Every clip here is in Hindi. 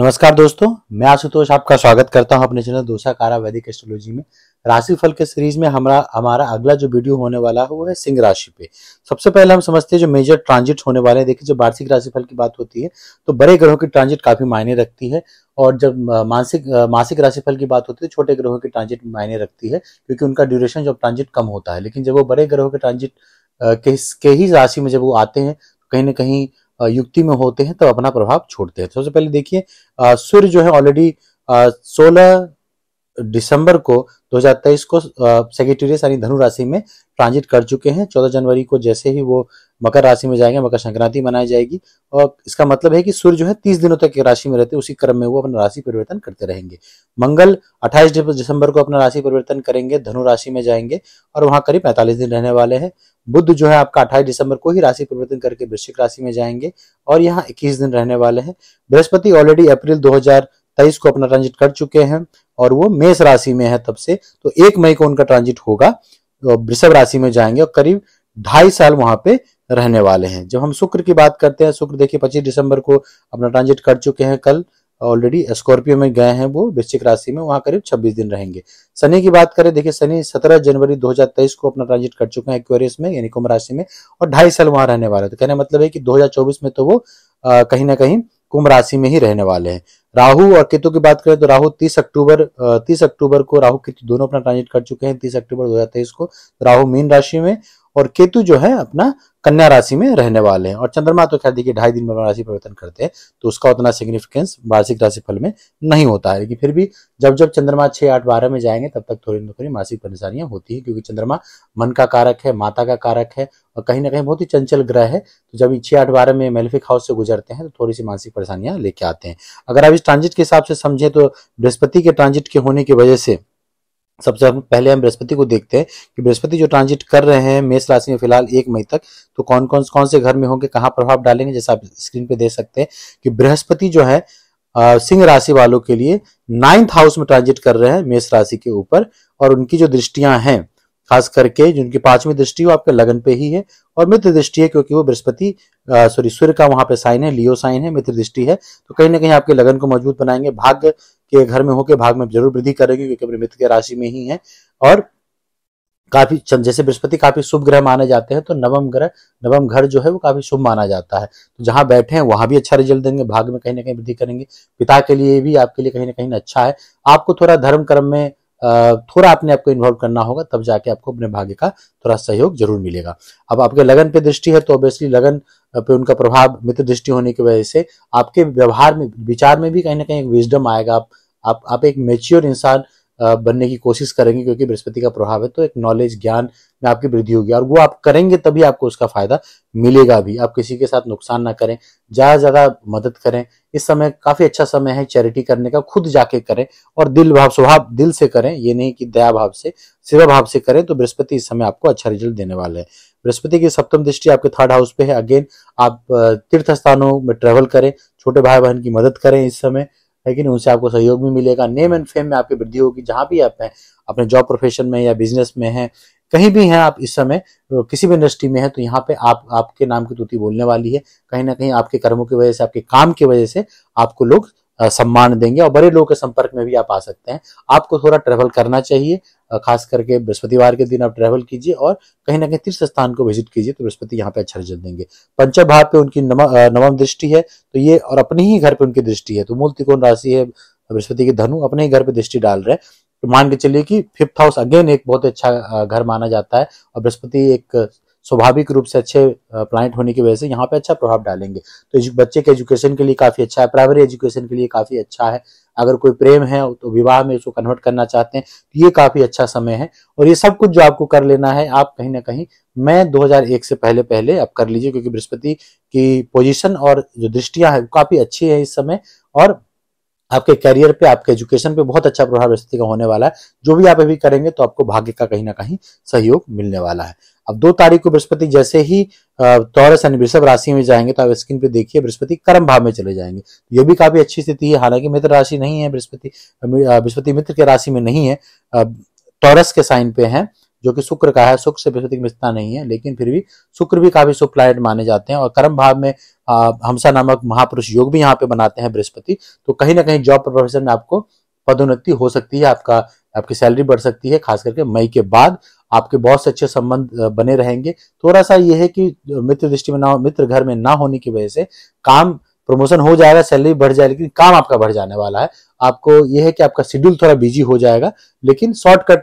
नमस्कार दोस्तों मैं आशुतोष आपका स्वागत करता हूं अपने चैनल दूसरा कारा वैदिक एस्ट्रोलॉजी में राशि फल के सीरीज में हमारा हमारा अगला जो वीडियो होने वाला है वो है सिंह राशि पे सबसे पहले हम समझते हैं जो मेजर ट्रांजिट होने वाले हैं देखिए जब वार्षिक राशि फल की बात होती है तो बड़े ग्रहों की ट्रांजिट काफी मायने रखती है और जब मानसिक मासिक राशिफल की बात होती है तो छोटे ग्रहों की ट्रांजिट मायने रखती है क्योंकि उनका ड्यूरेशन जब ट्रांजिट कम होता है लेकिन जब वो बड़े ग्रहों के ट्रांजिट के ही राशि में जब वो आते हैं तो कहीं ना कहीं युक्ति में होते हैं तब तो अपना प्रभाव छोड़ते हैं सबसे पहले देखिए सूर्य जो है ऑलरेडी सोलह दिसंबर को 2023 को सेक्रेटेरियस यानी धनु राशि में ट्रांजिट कर चुके हैं 14 जनवरी को जैसे ही वो मकर राशि में जाएंगे मकर संक्रांति मनाई जाएगी और इसका मतलब है कि सूर्य जो है तीस दिनों तक राशि में रहते उसी क्रम में वो अपना राशि परिवर्तन करते रहेंगे मंगल अट्ठाईस दिसंबर को अपना राशि परिवर्तन करेंगे धनु राशि में जाएंगे और वहां करीब पैंतालीस दिन रहने वाले हैं बुद्ध जो है आपका अट्ठाईस दिसंबर को ही राशि परिवर्तन करके वृश्चिक राशि में जाएंगे और यहाँ इक्कीस दिन रहने वाले हैं बृहस्पति ऑलरेडी अप्रैल दो तेईस को अपना ट्रांजिट कर चुके हैं और वो मेष राशि में है तब से तो एक मई को उनका ट्रांजिट होगा तो वृषभ राशि में जाएंगे और करीब ढाई साल वहां पे रहने वाले हैं जब हम शुक्र की बात करते हैं शुक्र देखिए पच्चीस दिसंबर को अपना ट्रांजिट कर चुके हैं कल ऑलरेडी स्कॉर्पियो में गए हैं वो वृश्चिक राशि में वहां करीब 26 दिन रहेंगे शनि की बात करें देखिए शनि 17 जनवरी 2023 को अपना ट्रांजिट कर चुके हैं एक्वेरियस में यानी कुंभ राशि में और ढाई साल वहां रहने वाले तो कहने मतलब है कि 2024 में तो वो आ, कहीं ना कहीं कुंभ राशि में ही रहने वाले हैं राहु और केतु की बात करें तो राहु 30 अक्टूबर 30 अक्टूबर को राहु केतु दोनों अपना ट्रांजिट कर चुके हैं 30 अक्टूबर 2023 को राहु मीन राशि में और केतु जो है अपना कन्या राशि में रहने वाले हैं और चंद्रमा तो खैर देखिए ढाई दिन में राशि परिवर्तन करते हैं तो उसका उतना सिग्निफिकेंस वार्षिक राशिफल में नहीं होता है लेकिन फिर भी जब जब चंद्रमा छह आठ बारह में जाएंगे तब तक थोड़ी ना थोड़ी मानसिक परेशानियां होती है क्योंकि चंद्रमा मन का कारक है माता का कारक है और कहीं ना कहीं बहुत ही चंचल ग्रह है तो जब छह आठ बारह में मेलिफिक हाउस से गुजरते हैं तो थोड़ी सी मानसिक परेशानियां लेके आते हैं अगर आप इस ट्रांजिट के हिसाब से समझें तो बृहस्पति के ट्रांजिट के होने की वजह से सबसे पहले हम बृहस्पति को देखते हैं कि बृहस्पति जो ट्रांजिट कर रहे हैं मेष राशि में फिलहाल एक मई तक तो कौन कौन कौन से घर में होंगे कहाँ प्रभाव डालेंगे जैसा आप स्क्रीन पे देख सकते हैं कि बृहस्पति जो है सिंह राशि वालों के लिए नाइन्थ हाउस में ट्रांजिट कर रहे हैं मेष राशि के ऊपर और उनकी जो दृष्टियां हैं खास करके जिनकी पांचवी दृष्टि वो आपके लगन पे ही है और मित्र दृष्टि है क्योंकि वो बृहस्पति सॉरी सूर्य का वहां पे साइन है लियो साइन है मित्र दृष्टि है तो कहीं ना कहीं आपके लगन को मजबूत बनाएंगे भाग्य के घर में होकर भाग में जरूर वृद्धि करेंगे क्योंकि अपने मित्र के राशि में ही है और काफी जैसे बृहस्पति काफी शुभ ग्रह माने जाते हैं तो नवम ग्रह नवम घर जो है वो काफी शुभ माना जाता है तो जहां बैठे हैं वहां भी अच्छा रिजल्ट देंगे भाग में कहीं ना कहीं वृद्धि करेंगे पिता के लिए भी आपके लिए कहीं ना कहीं अच्छा है आपको थोड़ा धर्म कर्म में थोड़ा अपने आपको इन्वॉल्व करना होगा तब जाके आपको अपने भाग्य का थोड़ा सहयोग जरूर मिलेगा अब आपके लगन पे दृष्टि है तो ऑब्वियसली लगन पे उनका प्रभाव मित्र दृष्टि होने की वजह से आपके व्यवहार में विचार में भी कहीं ना कहीं एक विजडम आएगा आप आप एक मेच्योर इंसान बनने की कोशिश करेंगे क्योंकि बृहस्पति का प्रभाव है तो एक नॉलेज ज्ञान में आपकी वृद्धि होगी और वो आप करेंगे तभी आपको उसका फायदा मिलेगा भी आप किसी के साथ नुकसान ना करें ज़्यादा से ज़्यादा मदद करें इस समय काफ़ी अच्छा समय है चैरिटी करने का खुद जाके करें और दिल भाव स्वभाव दिल से करें ये नहीं कि दया भाव से सेवा भाव से करें तो बृहस्पति इस समय आपको अच्छा रिजल्ट देने वाला है बृहस्पति की सप्तम दृष्टि आपके थर्ड हाउस पे है अगेन आप तीर्थ स्थानों में ट्रेवल करें छोटे भाई बहन की मदद करें इस समय है कि नहीं उनसे आपको सहयोग भी मिलेगा नेम एंड फेम में आपकी वृद्धि होगी जहां भी आप हैं अपने जॉब प्रोफेशन में या बिजनेस में हैं कहीं भी हैं आप इस समय किसी भी इंडस्ट्री में हैं तो यहाँ पे आप आपके नाम की तूती बोलने वाली है कहीं ना कहीं आपके कर्मों की वजह से आपके काम की वजह से आपको लोग सम्मान देंगे और बड़े लोगों के संपर्क में भी आप आ सकते हैं आपको थोड़ा ट्रेवल करना चाहिए खास करके बृहस्पतिवार के दिन आप ट्रेवल कीजिए और कहीं ना कहीं तीर्थ स्थान को विजिट कीजिए तो बृहस्पति यहाँ पे अच्छा रिजल्ट देंगे पंचम भाव पे उनकी नम, नवम दृष्टि है तो ये और अपने ही घर पे उनकी दृष्टि है तो मूल त्रिकोण राशि है बृहस्पति की धनु अपने ही घर पे दृष्टि डाल रहे हैं तो मान के चलिए कि फिफ्थ हाउस अगेन एक बहुत अच्छा घर माना जाता है और बृहस्पति एक स्वाभाविक रूप से अच्छे प्लानिट होने की वजह से यहाँ पे अच्छा प्रभाव डालेंगे तो बच्चे के एजुकेशन के लिए काफ़ी अच्छा है प्राइमरी एजुकेशन के लिए काफ़ी अच्छा है अगर कोई प्रेम है तो विवाह में उसको कन्वर्ट करना चाहते हैं तो ये काफ़ी अच्छा समय है और ये सब कुछ जो आपको कर लेना है आप कहीं ना कहीं मैं 2001 से पहले पहले आप कर लीजिए क्योंकि बृहस्पति की पोजीशन और जो दृष्टियां है काफ़ी अच्छी है इस समय और आपके करियर पे आपके एजुकेशन पे बहुत अच्छा प्रभाव स्थिति का होने वाला है जो भी आप अभी करेंगे तो आपको भाग्य का कहीं ना कहीं सहयोग मिलने वाला है अब दो तारीख को बृहस्पति जैसे ही तौरस यानी वृषभ राशि में जाएंगे तो आप स्क्रीन पे देखिए बृहस्पति कर्म भाव में चले जाएंगे ये भी काफी अच्छी स्थिति है हालांकि मित्र राशि नहीं है बृहस्पति बृहस्पति मित्र के राशि में नहीं है तौरस के साइन पे है जो कि शुक्र का है शुक्र से बृहस्पति की नहीं है लेकिन फिर भी शुक्र भी काफी सुप्लाइड माने जाते हैं और कर्म भाव में आ, हमसा नामक महापुरुष योग भी यहाँ पे बनाते हैं बृहस्पति तो कहीं ना कहीं जॉब प्रोफेशन में आपको पदोन्नति हो सकती है आपका आपकी सैलरी बढ़ सकती है खास करके मई के बाद आपके बहुत से अच्छे संबंध बने रहेंगे थोड़ा सा ये है कि मित्र दृष्टि में ना मित्र घर में ना होने की वजह से काम प्रमोशन हो जाएगा सैलरी बढ़ जाएगी लेकिन काम आपका बढ़ जाने वाला है आपको यह है कि आपका शेड्यूल थोड़ा बिजी हो जाएगा लेकिन शॉर्टकट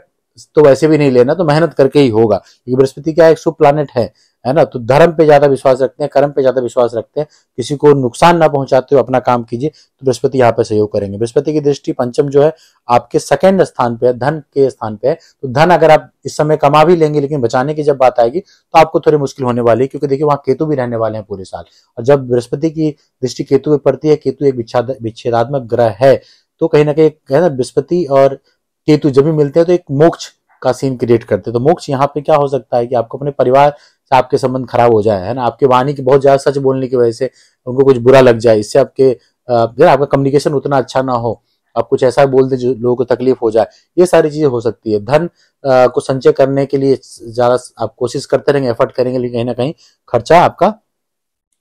तो वैसे भी नहीं लेना तो मेहनत करके ही होगा क्योंकि बृहस्पति क्या एक शुभ प्लानिट है है ना तो धर्म पे ज्यादा विश्वास रखते हैं कर्म पे ज्यादा विश्वास रखते हैं किसी को नुकसान ना पहुंचाते हो अपना काम कीजिए तो बृहस्पति यहाँ पे सहयोग करेंगे बृहस्पति की दृष्टि पंचम जो है आपके सेकंड स्थान पे है धन के स्थान पे है तो धन अगर आप इस समय कमा भी लेंगे लेकिन बचाने की जब बात आएगी तो आपको थोड़ी मुश्किल होने वाली है क्योंकि देखिये वहां केतु भी रहने वाले हैं पूरे साल और जब बृहस्पति की दृष्टि केतु पे पड़ती है केतु एक विच्छेदात्मक ग्रह है तो कहीं ना कहीं बृहस्पति और केतु जब भी मिलते हैं तो एक मोक्ष का सीन क्रिएट करते हैं तो मोक्ष यहाँ पे क्या हो सकता है कि आपको अपने परिवार से आपके संबंध खराब हो जाए है ना आपके वाणी की बहुत ज्यादा सच बोलने की वजह से उनको कुछ बुरा लग जाए इससे आपके जरा आपका कम्युनिकेशन उतना अच्छा ना हो आप कुछ ऐसा बोल दें जो लोगों को तकलीफ हो जाए ये सारी चीजें हो सकती है धन को संचय करने के लिए ज्यादा आप कोशिश करते रहेंगे एफर्ट करेंगे लेकिन कहीं ना कहीं खर्चा आपका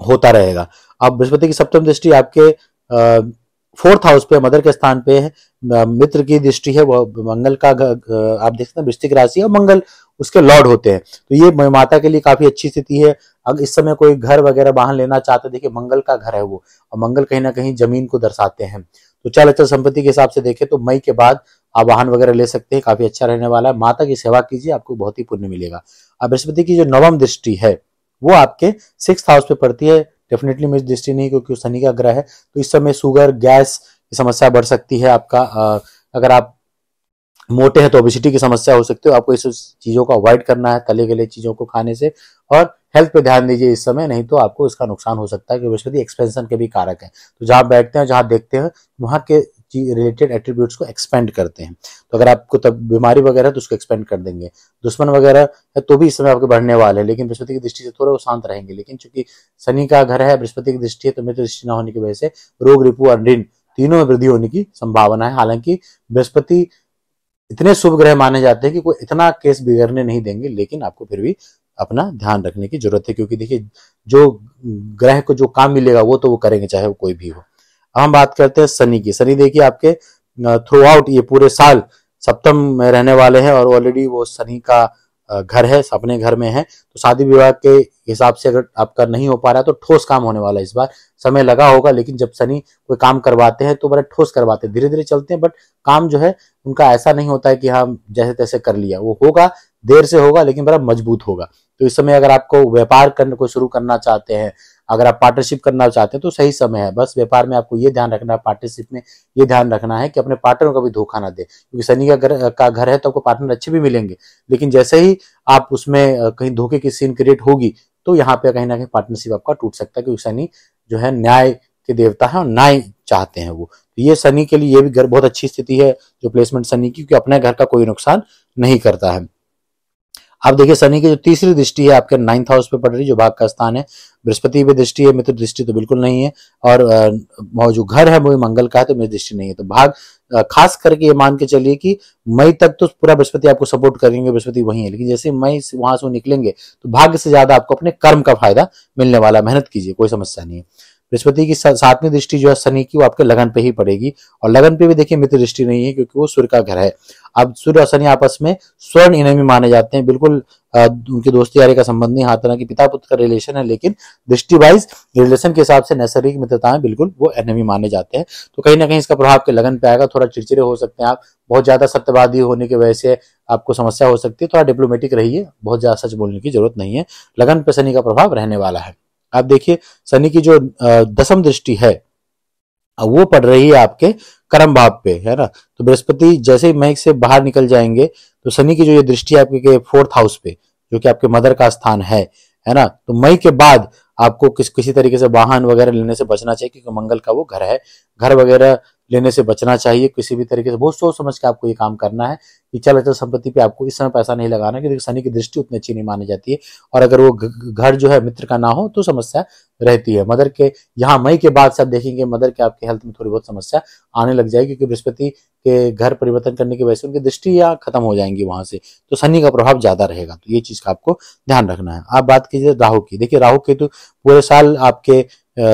होता रहेगा अब बृहस्पति की सप्तम दृष्टि आपके फोर्थ हाउस पे मदर के स्थान पे है मित्र की दृष्टि है वह मंगल का आप देख सकते हैं वृश्चिक राशि और मंगल उसके लॉर्ड होते हैं तो ये माता के लिए काफी अच्छी स्थिति है अगर इस समय कोई घर वगैरह वाहन लेना चाहते देखिए मंगल का घर है वो और मंगल कहीं ना कहीं जमीन को दर्शाते हैं तो चल अचल संपत्ति के हिसाब से देखें तो मई के बाद आप वाहन वगैरह ले सकते हैं काफी अच्छा रहने वाला है माता की सेवा कीजिए आपको बहुत ही पुण्य मिलेगा अब बृहस्पति की जो नवम दृष्टि है वो आपके सिक्स हाउस पे पड़ती है डेफिनेटली मेष दृष्टि नहीं क्योंकि शनि का ग्रह है तो इस समय शुगर गैस की समस्या बढ़ सकती है आपका अगर आप मोटे हैं तो ओबिसिटी की समस्या हो सकती है आपको इस चीज़ों को अवॉइड करना है तले गले चीज़ों को खाने से और हेल्थ पे ध्यान दीजिए इस समय नहीं तो आपको इसका नुकसान हो सकता है क्योंकि एक्सपेंशन के भी कारक है तो जहां बैठते हैं जहां देखते हैं वहां के रिलेटेड एट्रीब्यूट्स को एक्सपेंड करते हैं तो अगर आपको तब बीमारी वगैरह तो उसको एक्सपेंड कर देंगे दुश्मन वगैरह है तो भी इस समय आपके बढ़ने वाले हैं लेकिन बृहस्पति की दृष्टि से थोड़ा वो शांत रहेंगे लेकिन चूंकि शनि का घर है बृहस्पति की दृष्टि है तो मित्र दृष्टि न होने की वजह से रोग रिपु और ऋण तीनों में वृद्धि होने की संभावना है हालांकि बृहस्पति इतने शुभ ग्रह माने जाते हैं कि कोई इतना केस बिगड़ने नहीं देंगे लेकिन आपको फिर भी अपना ध्यान रखने की जरूरत है क्योंकि देखिए जो ग्रह को जो काम मिलेगा वो तो वो करेंगे चाहे वो कोई भी हो हम बात करते हैं शनि की शनि देखिए आपके थ्रू आउट ये पूरे साल सप्तम में रहने वाले हैं और ऑलरेडी वो शनि का घर है अपने घर में है तो शादी विवाह के हिसाब से अगर आपका नहीं हो पा रहा है तो ठोस काम होने वाला है इस बार समय लगा होगा लेकिन जब शनि कोई काम करवाते हैं तो बड़ा ठोस करवाते हैं धीरे धीरे चलते हैं बट काम जो है उनका ऐसा नहीं होता है कि हाँ जैसे तैसे कर लिया वो होगा देर से होगा लेकिन बड़ा मजबूत होगा तो इस समय अगर आपको व्यापार करने को शुरू करना चाहते हैं अगर आप पार्टनरशिप करना चाहते हैं तो सही समय है बस व्यापार में आपको ये ध्यान रखना है पार्टनरशिप में ये ध्यान रखना है कि अपने पार्टनर को भी धोखा ना दे क्योंकि शनि का घर का घर है तो आपको पार्टनर अच्छे भी मिलेंगे लेकिन जैसे ही आप उसमें कहीं धोखे की सीन क्रिएट होगी तो यहाँ पे कहीं ना कहीं पार्टनरशिप आपका टूट सकता है क्योंकि शनि जो है न्याय के देवता है और न्याय चाहते हैं वो तो ये शनि के लिए ये भी घर बहुत अच्छी स्थिति है जो प्लेसमेंट शनि की क्योंकि अपने घर का कोई नुकसान नहीं करता है अब देखिए शनि की जो तीसरी दृष्टि है आपके नाइन्थ हाउस पे पड़ रही जो भाग का स्थान है बृहस्पति भी दृष्टि है मित्र दृष्टि तो बिल्कुल नहीं है और जो घर है वो मंगल का है तो मेरी दृष्टि नहीं है तो भाग खास करके ये मान के चलिए कि मई तक तो पूरा बृहस्पति आपको सपोर्ट करेंगे बृहस्पति वही है लेकिन जैसे मई वहां से निकलेंगे तो भाग्य से ज्यादा आपको अपने कर्म का फायदा मिलने वाला मेहनत कीजिए कोई समस्या नहीं है बृहस्पति की सातवीं दृष्टि जो है शनि की वो आपके लगन पे ही पड़ेगी और लगन पे भी देखिए मित्र दृष्टि नहीं है क्योंकि वो सूर्य का घर है अब सूर्य और शनि आपस में स्वर्ण इनमी माने जाते हैं बिल्कुल उनकी दोस्ती यारी का संबंध नहीं हाथ की पिता पुत्र का रिलेशन है लेकिन दृष्टि वाइज रिलेशन के हिसाब से नैसर्गिक मित्रताएं बिल्कुल वो एनमी माने जाते हैं तो कहीं ना कहीं इसका प्रभाव आपके लगन पे आएगा थोड़ा चिड़चिड़े हो सकते हैं आप बहुत ज्यादा सत्यवादी होने की वजह से आपको समस्या हो सकती है थोड़ा डिप्लोमेटिक रहिए बहुत ज्यादा सच बोलने की जरूरत नहीं है लगन पे शनि का प्रभाव रहने वाला है आप देखिए शनि की जो दसम दृष्टि है वो पड़ रही है आपके कर्म भाव पे है ना तो बृहस्पति जैसे ही महक से बाहर निकल जाएंगे तो शनि की जो ये दृष्टि आपके फोर्थ हाउस पे जो कि आपके मदर का स्थान है है ना तो मई के बाद आपको किस किसी तरीके से वाहन वगैरह लेने से बचना चाहिए क्योंकि मंगल का वो घर है घर वगैरह लेने से बचना चाहिए किसी भी तरीके से बहुत सोच समझ के आपको ये काम करना है कि चल अचल संपत्ति पे आपको इस समय पैसा नहीं लगाना क्योंकि शनि की दृष्टि उतनी अच्छी नहीं मानी जाती है और अगर वो घर जो है मित्र का ना हो तो समस्या रहती है मदर के यहाँ मई के बाद से आप देखेंगे मदर के आपके हेल्थ में थोड़ी बहुत समस्या आने लग जाएगी क्योंकि बृहस्पति के घर परिवर्तन करने की वजह से उनकी दृष्टि या खत्म हो जाएंगी वहां से तो शनि का प्रभाव ज्यादा रहेगा तो ये चीज का आपको ध्यान रखना है आप बात कीजिए राहु की देखिए राहु केतु पूरे साल आपके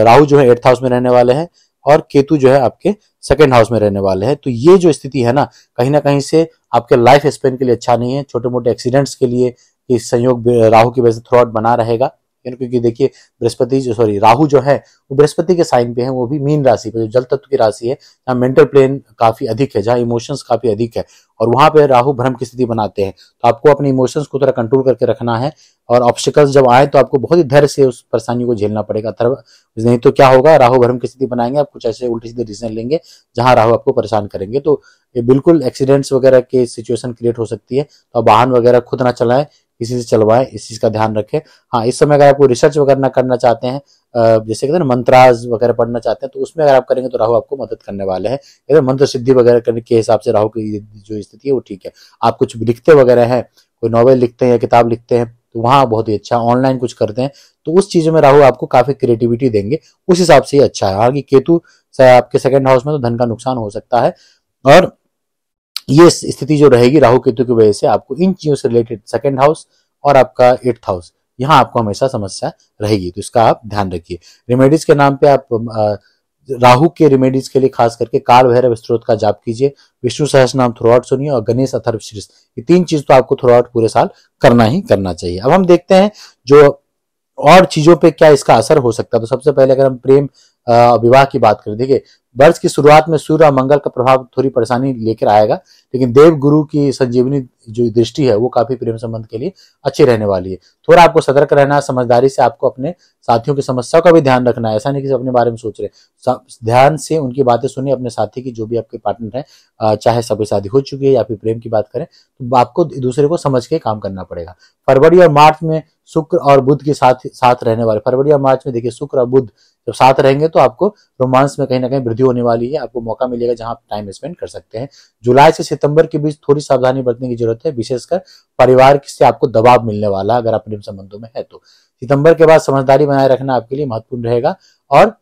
राहु जो है एट्थ हाउस में रहने वाले हैं और केतु जो है आपके सेकेंड हाउस में रहने वाले हैं तो ये जो स्थिति है ना कहीं ना कहीं से आपके लाइफ स्पेन के लिए अच्छा नहीं है छोटे मोटे एक्सीडेंट्स के लिए इस संयोग राहु की वजह से थ्रॉट बना रहेगा क्योंकि देखिए बृहस्पति जो सॉरी राहु जो है वो बृहस्पति के साइन पे है वो भी मीन राशि पे जो जल तत्व की राशि है जहाँ मेंटल प्लेन काफी अधिक है जहाँ इमोशंस काफी अधिक है और वहां पे राहु भ्रम की स्थिति बनाते हैं तो आपको अपने इमोशंस को थोड़ा कंट्रोल करके रखना है और ऑब्स्टिकल्स जब आए तो आपको बहुत ही धैर्य से उस परेशानी को झेलना पड़ेगा नहीं तो क्या होगा राहु भ्रम की स्थिति बनाएंगे आप कुछ ऐसे उल्टे सीधे डिसीजन लेंगे जहां राहु आपको परेशान करेंगे तो ये बिल्कुल एक्सीडेंट्स वगैरह की सिचुएशन क्रिएट हो सकती है तो वाहन वगैरह खुद ना चलाएं किसी से चलवाएं इस चीज का ध्यान रखें हाँ इस समय अगर आपको रिसर्च वगैरह करना चाहते हैं जैसे कहते हैं मंत्राज वगैरह पढ़ना चाहते हैं तो उसमें अगर आप करेंगे तो राहु आपको मदद करने वाले हैं कहते मंत्र सिद्धि वगैरह करने के हिसाब से राहु की जो स्थिति है वो ठीक है आप कुछ लिखते वगैरह हैं कोई नॉवल लिखते हैं या किताब लिखते हैं तो वहां बहुत ही अच्छा ऑनलाइन कुछ करते हैं तो उस चीज में राहु आपको काफी क्रिएटिविटी देंगे उस हिसाब से ही अच्छा है हालांकि केतु आपके सेकंड हाउस में तो धन का नुकसान हो सकता है और ये स्थिति जो रहेगी राहु केतु की वजह से आपको इन चीजों से रिलेटेड सेकेंड हाउस और आपका एट्थ हाउस यहाँ आपको हमेशा समस्या रहेगी तो इसका आप ध्यान रखिए रेमेडीज के नाम पे आप राहु के रेमेडीज के लिए खास करके काल भैरव स्त्रोत का जाप कीजिए विष्णु सहस नाम थ्रोआउट सुनिए और गणेश अथर्व शीर्ष ये तीन चीज तो आपको थ्रोआउट पूरे साल करना ही करना चाहिए अब हम देखते हैं जो और चीजों पे क्या इसका असर हो सकता है तो सबसे पहले अगर हम प्रेम विवाह की बात करें देखिए वर्ष की शुरुआत में सूर्य और मंगल का प्रभाव थोड़ी परेशानी लेकर आएगा लेकिन देव गुरु की संजीवनी जो दृष्टि है वो काफी प्रेम संबंध के लिए अच्छी रहने वाली है थोड़ा आपको सतर्क रहना समझदारी से आपको अपने साथियों की समस्याओं का भी ध्यान रखना है ऐसा नहीं कि अपने बारे में सोच रहे ध्यान से उनकी बातें सुनिए अपने साथी की जो भी आपके पार्टनर है चाहे सभी शादी हो चुकी है या फिर प्रेम की बात करें तो आपको दूसरे को समझ के काम करना पड़ेगा फरवरी और मार्च में शुक्र और बुद्ध के साथ साथ रहने वाले फरवरी और मार्च में देखिए शुक्र और बुद्ध जब साथ रहेंगे तो आपको रोमांस में कहीं ना कहीं वृद्धि होने वाली है आपको मौका मिलेगा जहां आप टाइम स्पेंड कर सकते हैं जुलाई से सितंबर के बीच थोड़ी सावधानी बरतने की जरूरत है विशेषकर परिवार से आपको दबाव मिलने वाला अगर आप प्रेम संबंधों में है तो सितंबर के बाद समझदारी बनाए रखना आपके लिए महत्वपूर्ण रहेगा और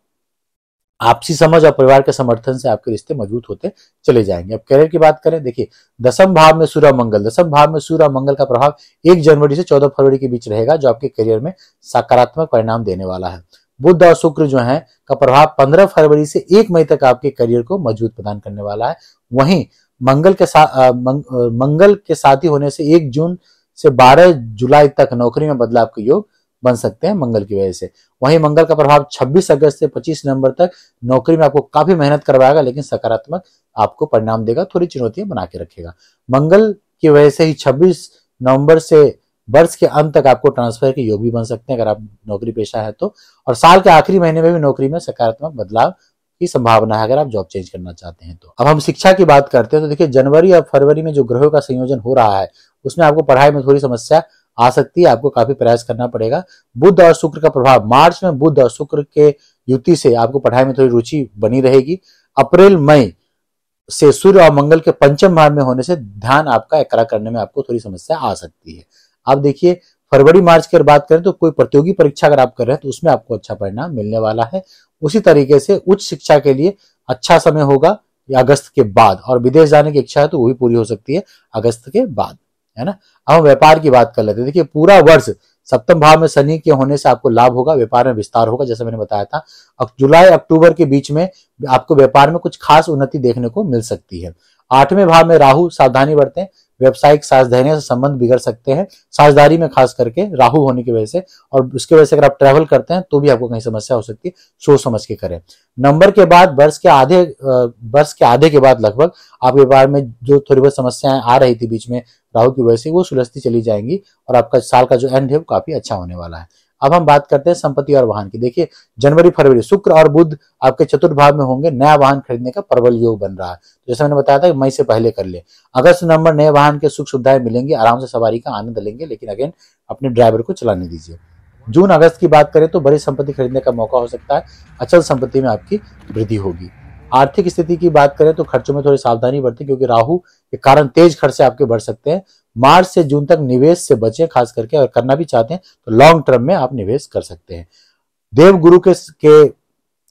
आपसी समझ और परिवार के समर्थन से आपके रिश्ते मजबूत होते चले जाएंगे अब करियर की बात करें देखिए दसम भाव में सूर्य मंगल दसम भाव में सूर्य मंगल का प्रभाव एक जनवरी से चौदह फरवरी के बीच रहेगा जो आपके करियर में सकारात्मक परिणाम देने वाला है बुद्ध और शुक्र जो है का प्रभाव 15 फरवरी से 1 मई तक आपके करियर को मजबूत प्रदान करने वाला है वहीं मंगल के साथ मंग, मंगल के ही होने से 1 जून से 12 जुलाई तक नौकरी में बदलाव के योग बन सकते हैं मंगल की वजह से वहीं मंगल का प्रभाव 26 अगस्त से 25 नवंबर तक नौकरी में आपको काफी मेहनत करवाएगा लेकिन सकारात्मक आपको परिणाम देगा थोड़ी चुनौतियां बना के रखेगा मंगल की वजह से ही 26 नवंबर से वर्ष के अंत तक आपको ट्रांसफर के योग भी बन सकते हैं अगर आप नौकरी पेशा है तो और साल के आखिरी महीने में भी नौकरी में सकारात्मक बदलाव की संभावना है अगर आप जॉब चेंज करना चाहते हैं तो अब हम शिक्षा की बात करते हैं तो देखिए जनवरी और फरवरी में जो ग्रहों का संयोजन हो रहा है उसमें आपको पढ़ाई में थोड़ी समस्या आ सकती है आपको काफी प्रयास करना पड़ेगा बुद्ध और शुक्र का प्रभाव मार्च में बुद्ध और शुक्र के युति से आपको पढ़ाई में थोड़ी रुचि बनी रहेगी अप्रैल मई से सूर्य और मंगल के पंचम भाव में होने से ध्यान आपका एकरा करने में आपको थोड़ी समस्या आ सकती है आप देखिए फरवरी मार्च की बात करें तो कोई प्रतियोगी परीक्षा अगर आप कर रहे हैं तो उसमें आपको अच्छा परिणाम मिलने वाला है उसी तरीके से उच्च शिक्षा के लिए अच्छा समय होगा अगस्त के बाद और विदेश जाने की इच्छा है तो वो भी पूरी हो सकती है अगस्त के बाद है ना अब हम व्यापार की बात कर लेते हैं देखिए पूरा वर्ष सप्तम भाव में शनि के होने से आपको लाभ होगा व्यापार में विस्तार होगा जैसे मैंने बताया था अब जुलाई अक्टूबर के बीच में आपको व्यापार में कुछ खास उन्नति देखने को मिल सकती है आठवें भाव में राहु सावधानी बरतें व्यवसायिक साझेदारी से संबंध बिगड़ सकते हैं साझेदारी में खास करके राहु होने की वजह से और उसके वजह से अगर आप ट्रैवल करते हैं तो भी आपको कहीं समस्या हो सकती है सोच समझ के करें नंबर के बाद वर्ष के आधे वर्ष के आधे के बाद लगभग आपके बारे में जो थोड़ी बहुत समस्याएं आ रही थी बीच में राहु की वजह से वो सुलझती चली जाएंगी और आपका साल का जो एंड है वो काफी अच्छा होने वाला है अब हम बात करते हैं संपत्ति और वाहन की देखिए जनवरी फरवरी शुक्र और बुद्ध आपके चतुर्भाव में होंगे नया वाहन खरीदने का प्रबल योग बन रहा है तो जैसे मैंने बताया था मई से पहले कर ले अगस्त नवंबर नए वाहन के सुख सुविधाएं मिलेंगी आराम से सवारी का आनंद लेंगे लेकिन अगेन अपने ड्राइवर को चलाने दीजिए जून अगस्त की बात करें तो बड़ी संपत्ति खरीदने का मौका हो सकता है अचल संपत्ति में आपकी वृद्धि होगी आर्थिक स्थिति की बात करें तो खर्चों में थोड़ी सावधानी बरतें क्योंकि राहु के कारण तेज खर्चे आपके बढ़ सकते हैं मार्च से जून तक निवेश से बचे खास करके अगर करना भी चाहते हैं तो लॉन्ग टर्म में आप निवेश कर सकते हैं गुरु के, के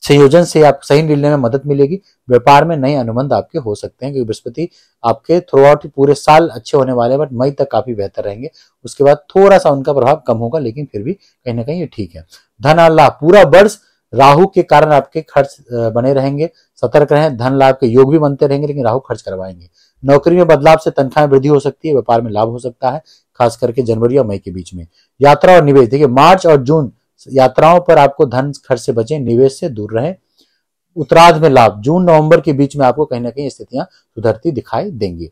संयोजन से आप सही निर्णय में मदद मिलेगी व्यापार में नए अनुबंध आपके हो सकते हैं क्योंकि बृहस्पति आपके थ्रू आउट पूरे साल अच्छे होने वाले हैं बट मई तक काफी बेहतर रहेंगे उसके बाद थोड़ा सा उनका प्रभाव कम होगा लेकिन फिर भी कहीं ना कहीं ये ठीक है धन और लाभ पूरा वर्ष राहु के कारण आपके खर्च बने रहेंगे सतर्क रहें धन लाभ के योग भी बनते रहेंगे लेकिन राहु खर्च करवाएंगे नौकरी में बदलाव से तनख्वाह में वृद्धि हो सकती है व्यापार में लाभ हो सकता है खास करके जनवरी और मई के बीच में यात्रा और निवेश देखिए मार्च और जून यात्राओं पर आपको धन खर्च से बचें निवेश से दूर रहें उत्तराध में लाभ जून नवंबर के बीच में आपको कहीं ना कहीं स्थितियां सुधरती दिखाई देंगी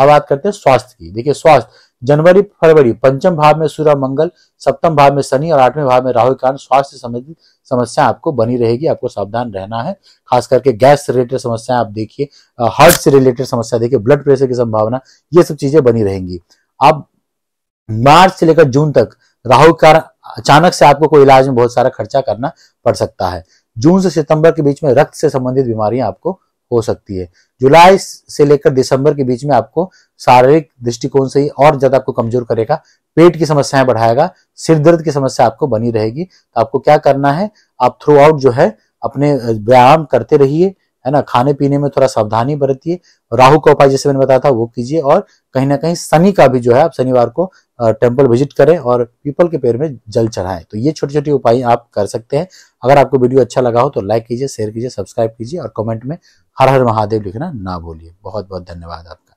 अब बात करते हैं स्वास्थ्य की देखिए स्वास्थ्य जनवरी फरवरी पंचम भाव में सूर्य मंगल सप्तम भाव में शनि और आठवें भाव में राहु के कारण स्वास्थ्य संबंधित समस्या आपको बनी रहेगी आपको सावधान रहना है खास करके गैस से रिलेटेड समस्या आप देखिए हार्ट से रिलेटेड समस्या देखिए ब्लड प्रेशर की संभावना ये सब चीजें बनी रहेंगी आप मार्च से लेकर जून तक राहु कारण अचानक से आपको कोई इलाज में बहुत सारा खर्चा करना पड़ सकता है जून से सितंबर के बीच में रक्त से संबंधित बीमारियां आपको हो सकती है जुलाई से लेकर दिसंबर के बीच में आपको शारीरिक दृष्टिकोण से ही और ज्यादा आपको कमजोर करेगा पेट की समस्याएं बढ़ाएगा सिर दर्द की समस्या आपको बनी रहेगी तो आपको क्या करना है आप थ्रू आउट जो है अपने व्यायाम करते रहिए है ना खाने पीने में थोड़ा सावधानी बरतिए राहु का उपाय जैसे मैंने बताया था वो कीजिए और कहीं ना कहीं शनि का भी जो है आप शनिवार को टेम्पल विजिट करें और पीपल के पेड़ में जल चढ़ाएं तो ये छोटी छोटी उपाय आप कर सकते हैं अगर आपको वीडियो अच्छा लगा हो तो लाइक कीजिए शेयर कीजिए सब्सक्राइब कीजिए और कमेंट में हर हर महादेव लिखना ना भूलिए बहुत बहुत धन्यवाद आपका